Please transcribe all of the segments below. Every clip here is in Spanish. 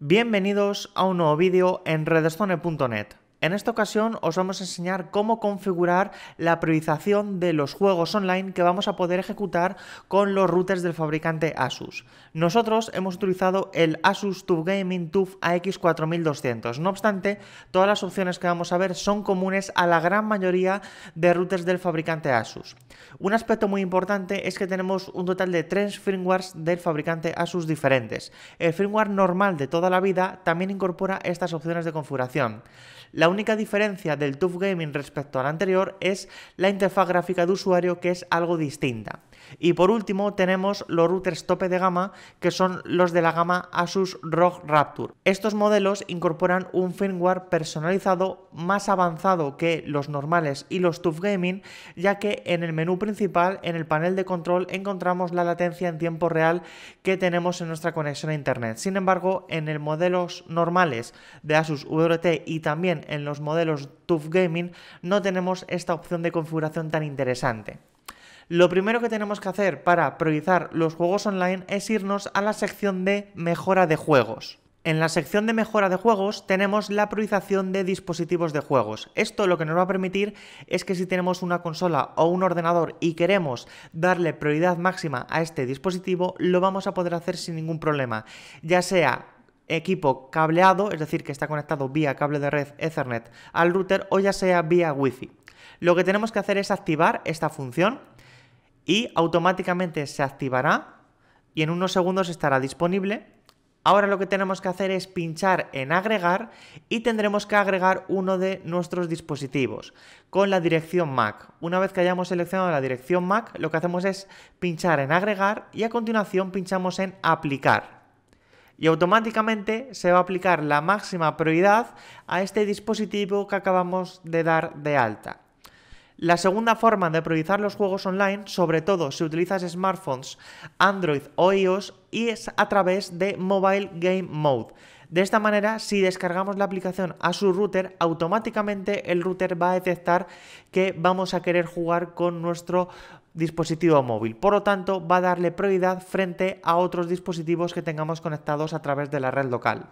Bienvenidos a un nuevo vídeo en redestone.net. En esta ocasión os vamos a enseñar cómo configurar la priorización de los juegos online que vamos a poder ejecutar con los routers del fabricante Asus. Nosotros hemos utilizado el Asus Tube Gaming Tube AX4200, no obstante, todas las opciones que vamos a ver son comunes a la gran mayoría de routers del fabricante Asus. Un aspecto muy importante es que tenemos un total de tres firmwares del fabricante Asus diferentes. El firmware normal de toda la vida también incorpora estas opciones de configuración. La única diferencia del TUF Gaming respecto al anterior es la interfaz gráfica de usuario que es algo distinta. Y por último tenemos los routers tope de gama, que son los de la gama Asus ROG Rapture. Estos modelos incorporan un firmware personalizado más avanzado que los normales y los TUF Gaming, ya que en el menú principal, en el panel de control, encontramos la latencia en tiempo real que tenemos en nuestra conexión a Internet. Sin embargo, en los modelos normales de Asus VRT y también en los modelos TUF Gaming no tenemos esta opción de configuración tan interesante. Lo primero que tenemos que hacer para priorizar los juegos online es irnos a la sección de mejora de juegos. En la sección de mejora de juegos tenemos la priorización de dispositivos de juegos. Esto lo que nos va a permitir es que si tenemos una consola o un ordenador y queremos darle prioridad máxima a este dispositivo, lo vamos a poder hacer sin ningún problema, ya sea equipo cableado, es decir, que está conectado vía cable de red Ethernet al router o ya sea vía Wi-Fi. Lo que tenemos que hacer es activar esta función y automáticamente se activará y en unos segundos estará disponible. Ahora lo que tenemos que hacer es pinchar en agregar y tendremos que agregar uno de nuestros dispositivos con la dirección MAC. Una vez que hayamos seleccionado la dirección MAC, lo que hacemos es pinchar en agregar y a continuación pinchamos en aplicar. Y automáticamente se va a aplicar la máxima prioridad a este dispositivo que acabamos de dar de alta. La segunda forma de priorizar los juegos online, sobre todo si utilizas smartphones Android o iOS, es a través de Mobile Game Mode. De esta manera, si descargamos la aplicación a su router, automáticamente el router va a detectar que vamos a querer jugar con nuestro dispositivo móvil. Por lo tanto, va a darle prioridad frente a otros dispositivos que tengamos conectados a través de la red local.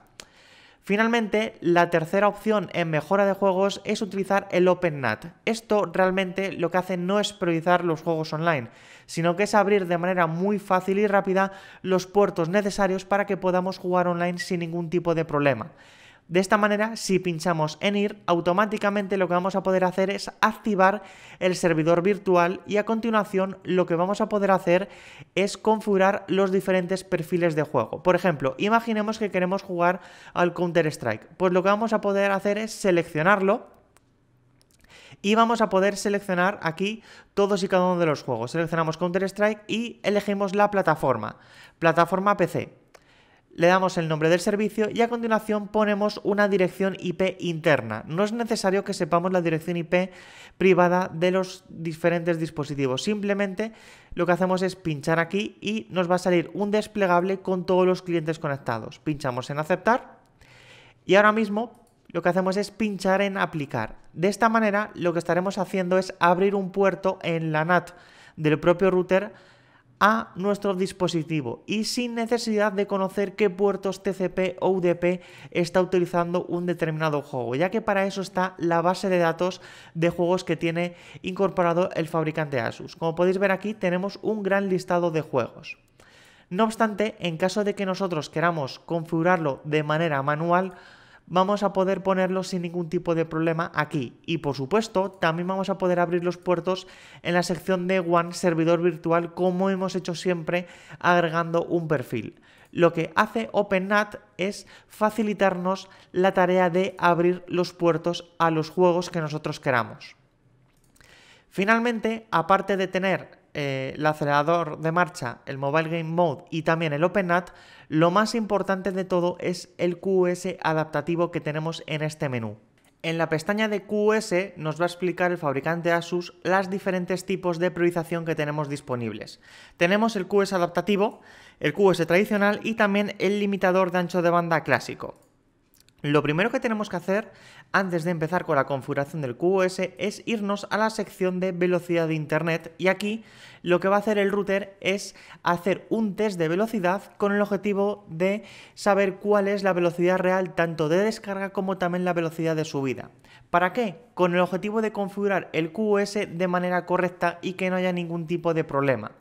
Finalmente, la tercera opción en mejora de juegos es utilizar el OpenNAT. Esto realmente lo que hace no es priorizar los juegos online, sino que es abrir de manera muy fácil y rápida los puertos necesarios para que podamos jugar online sin ningún tipo de problema. De esta manera, si pinchamos en ir, automáticamente lo que vamos a poder hacer es activar el servidor virtual y a continuación lo que vamos a poder hacer es configurar los diferentes perfiles de juego. Por ejemplo, imaginemos que queremos jugar al Counter-Strike. Pues lo que vamos a poder hacer es seleccionarlo y vamos a poder seleccionar aquí todos y cada uno de los juegos. Seleccionamos Counter-Strike y elegimos la plataforma, plataforma PC le damos el nombre del servicio y a continuación ponemos una dirección IP interna. No es necesario que sepamos la dirección IP privada de los diferentes dispositivos, simplemente lo que hacemos es pinchar aquí y nos va a salir un desplegable con todos los clientes conectados. Pinchamos en aceptar y ahora mismo lo que hacemos es pinchar en aplicar. De esta manera lo que estaremos haciendo es abrir un puerto en la NAT del propio router a nuestro dispositivo y sin necesidad de conocer qué puertos TCP o UDP está utilizando un determinado juego, ya que para eso está la base de datos de juegos que tiene incorporado el fabricante Asus. Como podéis ver aquí tenemos un gran listado de juegos. No obstante, en caso de que nosotros queramos configurarlo de manera manual, vamos a poder ponerlos sin ningún tipo de problema aquí. Y por supuesto, también vamos a poder abrir los puertos en la sección de One Servidor Virtual como hemos hecho siempre agregando un perfil. Lo que hace OpenNAT es facilitarnos la tarea de abrir los puertos a los juegos que nosotros queramos. Finalmente, aparte de tener eh, el acelerador de marcha, el Mobile Game Mode y también el open OpenNAT, lo más importante de todo es el QS adaptativo que tenemos en este menú. En la pestaña de QS nos va a explicar el fabricante Asus las diferentes tipos de priorización que tenemos disponibles. Tenemos el QS adaptativo, el QS tradicional y también el limitador de ancho de banda clásico. Lo primero que tenemos que hacer antes de empezar con la configuración del QoS es irnos a la sección de velocidad de internet y aquí lo que va a hacer el router es hacer un test de velocidad con el objetivo de saber cuál es la velocidad real tanto de descarga como también la velocidad de subida. ¿Para qué? Con el objetivo de configurar el QoS de manera correcta y que no haya ningún tipo de problema.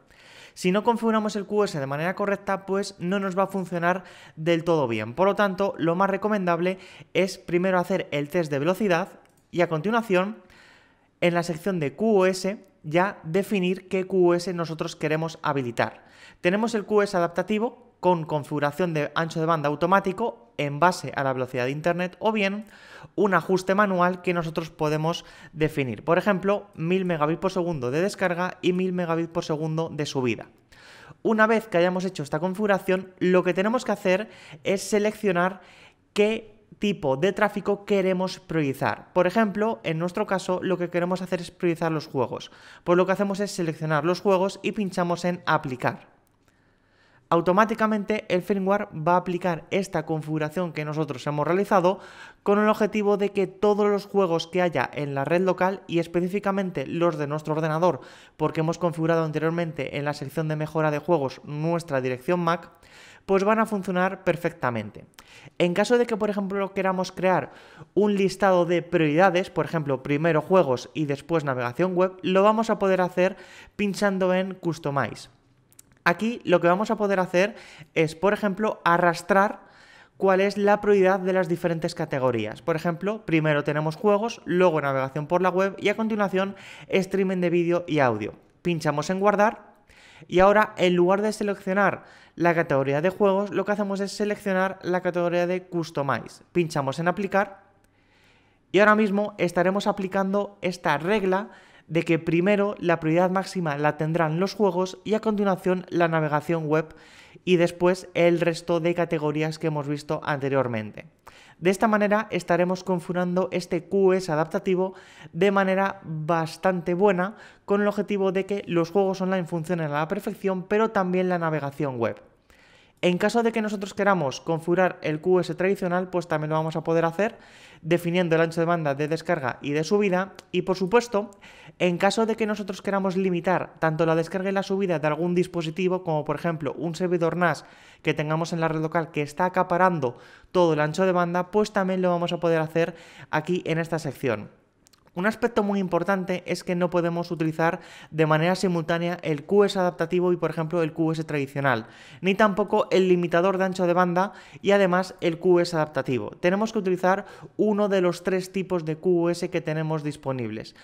Si no configuramos el QoS de manera correcta, pues no nos va a funcionar del todo bien. Por lo tanto, lo más recomendable es primero hacer el test de velocidad y a continuación, en la sección de QoS, ya definir qué QoS nosotros queremos habilitar. Tenemos el QS e adaptativo con configuración de ancho de banda automático en base a la velocidad de Internet o bien un ajuste manual que nosotros podemos definir. Por ejemplo, 1000 megabits por segundo de descarga y 1000 megabits por segundo de subida. Una vez que hayamos hecho esta configuración, lo que tenemos que hacer es seleccionar qué tipo de tráfico queremos priorizar. Por ejemplo, en nuestro caso lo que queremos hacer es priorizar los juegos. Pues lo que hacemos es seleccionar los juegos y pinchamos en aplicar automáticamente el firmware va a aplicar esta configuración que nosotros hemos realizado con el objetivo de que todos los juegos que haya en la red local y específicamente los de nuestro ordenador, porque hemos configurado anteriormente en la sección de mejora de juegos nuestra dirección MAC, pues van a funcionar perfectamente. En caso de que, por ejemplo, queramos crear un listado de prioridades, por ejemplo, primero juegos y después navegación web, lo vamos a poder hacer pinchando en Customize. Aquí lo que vamos a poder hacer es, por ejemplo, arrastrar cuál es la prioridad de las diferentes categorías. Por ejemplo, primero tenemos juegos, luego navegación por la web y a continuación streaming de vídeo y audio. Pinchamos en guardar y ahora en lugar de seleccionar la categoría de juegos, lo que hacemos es seleccionar la categoría de customize. Pinchamos en aplicar y ahora mismo estaremos aplicando esta regla de que primero la prioridad máxima la tendrán los juegos y a continuación la navegación web y después el resto de categorías que hemos visto anteriormente. De esta manera estaremos configurando este QS adaptativo de manera bastante buena con el objetivo de que los juegos online funcionen a la perfección pero también la navegación web. En caso de que nosotros queramos configurar el QS tradicional, pues también lo vamos a poder hacer definiendo el ancho de banda de descarga y de subida. Y por supuesto, en caso de que nosotros queramos limitar tanto la descarga y la subida de algún dispositivo, como por ejemplo un servidor NAS que tengamos en la red local que está acaparando todo el ancho de banda, pues también lo vamos a poder hacer aquí en esta sección. Un aspecto muy importante es que no podemos utilizar de manera simultánea el QS adaptativo y por ejemplo el QS tradicional, ni tampoco el limitador de ancho de banda y además el QS adaptativo. Tenemos que utilizar uno de los tres tipos de QS que tenemos disponibles.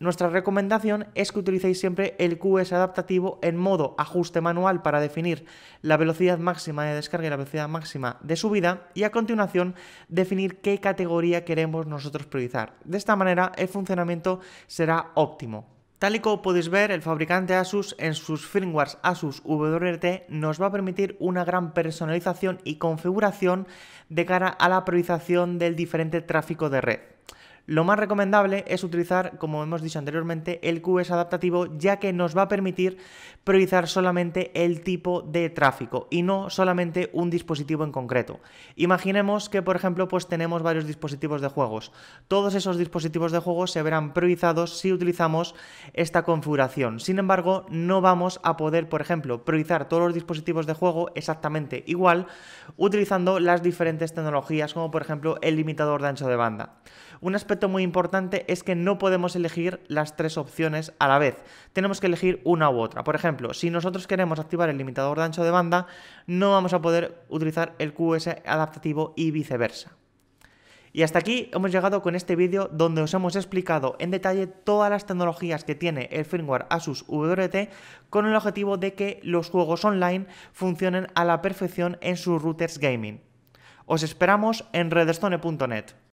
Nuestra recomendación es que utilicéis siempre el QS adaptativo en modo ajuste manual para definir la velocidad máxima de descarga y la velocidad máxima de subida y a continuación definir qué categoría queremos nosotros priorizar. De esta manera el funcionamiento será óptimo. Tal y como podéis ver, el fabricante Asus en sus firmwares Asus WRT nos va a permitir una gran personalización y configuración de cara a la priorización del diferente tráfico de red. Lo más recomendable es utilizar, como hemos dicho anteriormente, el QS adaptativo, ya que nos va a permitir priorizar solamente el tipo de tráfico y no solamente un dispositivo en concreto. Imaginemos que, por ejemplo, pues tenemos varios dispositivos de juegos. Todos esos dispositivos de juegos se verán priorizados si utilizamos esta configuración. Sin embargo, no vamos a poder, por ejemplo, priorizar todos los dispositivos de juego exactamente igual utilizando las diferentes tecnologías, como por ejemplo el limitador de ancho de banda aspecto muy importante es que no podemos elegir las tres opciones a la vez. Tenemos que elegir una u otra. Por ejemplo, si nosotros queremos activar el limitador de ancho de banda, no vamos a poder utilizar el QS adaptativo y viceversa. Y hasta aquí hemos llegado con este vídeo donde os hemos explicado en detalle todas las tecnologías que tiene el firmware Asus WRT con el objetivo de que los juegos online funcionen a la perfección en sus routers gaming. Os esperamos en Redstone.net